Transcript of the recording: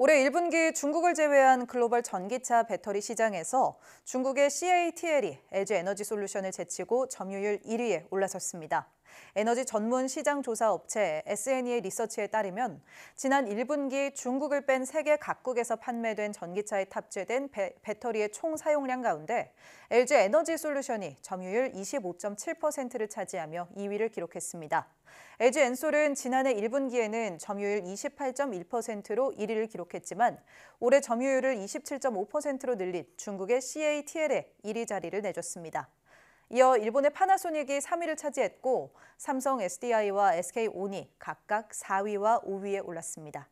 올해 1분기 중국을 제외한 글로벌 전기차 배터리 시장에서 중국의 CATL이 LG 에너지 솔루션을 제치고 점유율 1위에 올라섰습니다. 에너지 전문 시장 조사 업체 SNE의 리서치에 따르면 지난 1분기 중국을 뺀 세계 각국에서 판매된 전기차에 탑재된 배, 배터리의 총 사용량 가운데 LG 에너지 솔루션이 점유율 25.7%를 차지하며 2위를 기록했습니다. LG 엔솔은 지난해 1분기에는 점유율 28.1%로 1위를 기록했지만 올해 점유율을 27.5%로 늘린 중국의 CATL에 1위 자리를 내줬습니다. 이어 일본의 파나소닉이 3위를 차지했고 삼성 SDI와 SK온이 각각 4위와 5위에 올랐습니다.